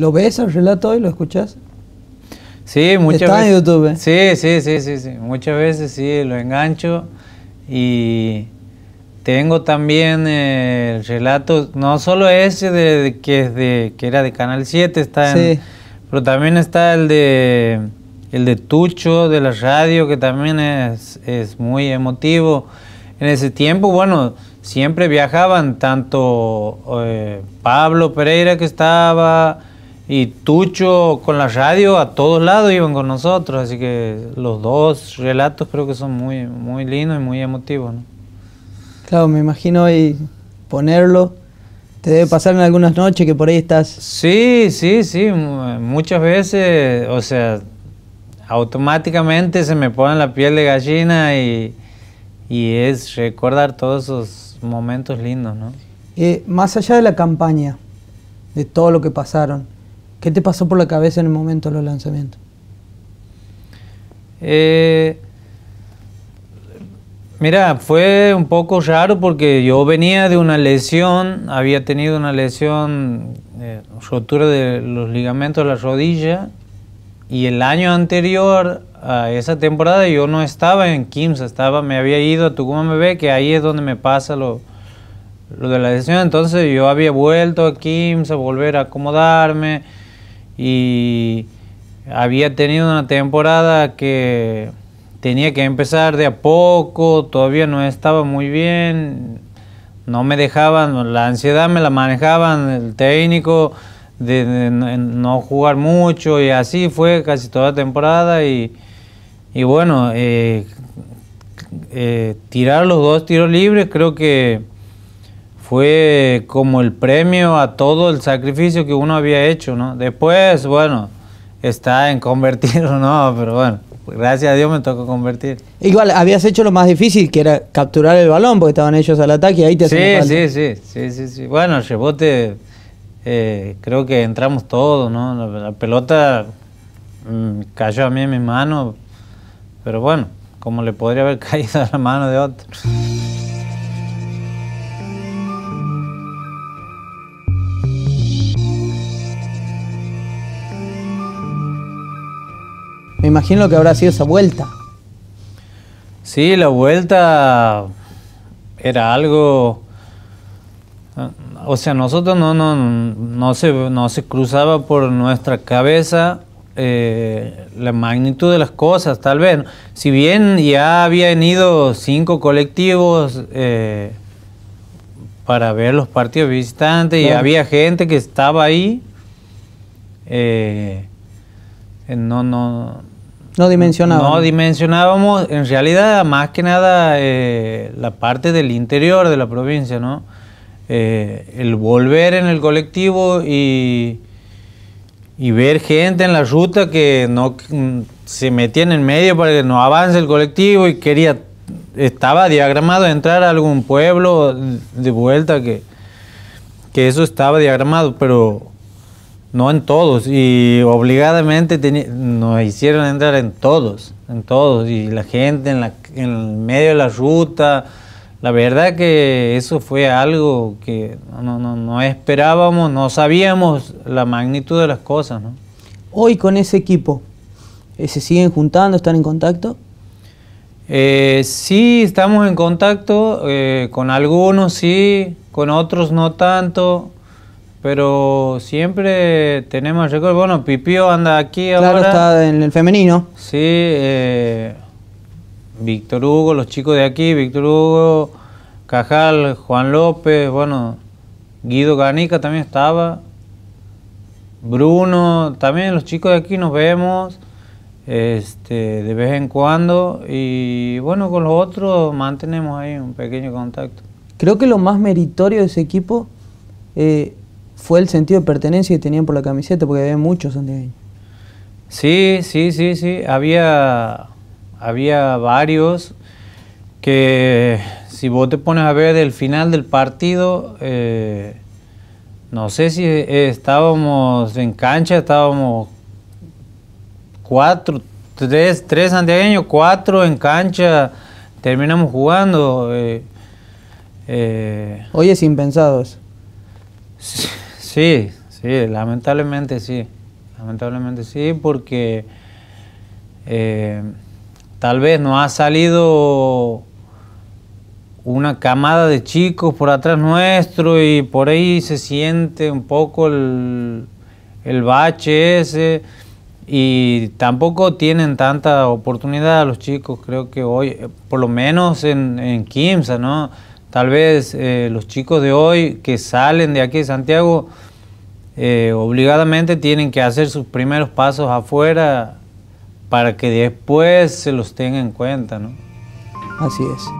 ¿Lo ves el relato y ¿Lo escuchas? Sí, muchas veces. ¿eh? Sí, sí, sí, sí, sí. Muchas veces sí, lo engancho. Y tengo también eh, el relato, no solo ese de, que, es de, que era de Canal 7, está pero también está el de el de Tucho de la radio, que también es, muy emotivo. En ese tiempo, bueno, siempre viajaban tanto eh, Pablo Pereira que estaba, y Tucho con la radio a todos lados iban con nosotros, así que los dos relatos creo que son muy, muy lindos y muy emotivos. ¿no? Claro, me imagino y ponerlo. Te debe pasar en algunas noches que por ahí estás. Sí, sí, sí. Muchas veces, o sea, automáticamente se me pone la piel de gallina y, y es recordar todos esos momentos lindos, ¿no? Eh, más allá de la campaña, de todo lo que pasaron, ¿Qué te pasó por la cabeza en el momento de los lanzamientos? Eh, mira, fue un poco raro porque yo venía de una lesión, había tenido una lesión, eh, rotura de los ligamentos de la rodilla, y el año anterior a esa temporada yo no estaba en Kimsa, estaba, me había ido a Tucumán que ahí es donde me pasa lo, de la lesión. Entonces yo había vuelto a a volver a acomodarme y había tenido una temporada que tenía que empezar de a poco, todavía no estaba muy bien, no me dejaban, la ansiedad me la manejaban el técnico de, no jugar mucho y así fue casi toda la temporada y, bueno, eh, eh, tirar los dos tiros libres creo que fue como el premio a todo el sacrificio que uno había hecho, ¿no? Después, bueno, está en convertir o no, pero bueno, gracias a Dios me tocó convertir. Igual, habías hecho lo más difícil, que era capturar el balón, porque estaban ellos al ataque y ahí te hacían sí, sí, sí, sí, sí, Bueno, el rebote, eh, creo que entramos todos, ¿no? La, pelota mm, cayó a mí en mi mano, pero bueno, como le podría haber caído a la mano de otro. Me imagino que habrá sido esa vuelta. Sí, la vuelta era algo... O sea, nosotros no, no, no, se, no se cruzaba por nuestra cabeza eh, la magnitud de las cosas, tal vez. Si bien ya habían ido cinco colectivos eh, para ver los partidos visitantes y había gente que estaba ahí, eh, eh, no, no, no dimensionábamos. No dimensionábamos, en realidad, más que nada eh, la parte del interior de la provincia, ¿no? Eh, el volver en el colectivo y, y ver gente en la ruta que no se metía en el medio para que no avance el colectivo y quería, estaba diagramado entrar a algún pueblo de vuelta que, que eso estaba diagramado, pero no en todos, y obligadamente nos hicieron entrar en todos, en todos, y la gente en, el medio de la ruta. La verdad que eso fue algo que no, esperábamos, no sabíamos la magnitud de las cosas. Hoy con ese equipo, eh, ¿se siguen juntando, están en contacto? Eh, sí, estamos en contacto, eh, con algunos sí, con otros no tanto pero siempre tenemos récord. Bueno, Pipio anda aquí ahora. Claro, está en el femenino. Sí, eh, Víctor Hugo, los chicos de aquí, Víctor Hugo, Cajal, Juan López, bueno, Guido Ganica también estaba. Bruno, también los chicos de aquí nos vemos este, de vez en cuando y bueno, con los otros mantenemos ahí un pequeño contacto. Creo que lo más meritorio de ese equipo eh, fue el sentido de pertenencia que tenían por la camiseta, porque había muchos santiagueños. Sí, sí, sí, sí. Había, había varios que si vos te pones a ver el final del partido, eh, no sé si estábamos en cancha, estábamos cuatro, tres, tres santiagueños, cuatro en cancha, terminamos jugando. Eh, eh. Hoy es impensado eso. Sí, sí, lamentablemente sí. Lamentablemente sí, porque eh, tal vez no ha salido una camada de chicos por atrás nuestro y por ahí se siente un poco el, el bache ese y tampoco tienen tanta oportunidad los chicos, creo que hoy, por lo menos en, en Kimsa, ¿no? Tal vez eh, los chicos de hoy que salen de aquí de Santiago eh, obligadamente tienen que hacer sus primeros pasos afuera para que después se los tenga en cuenta, ¿no? Así es.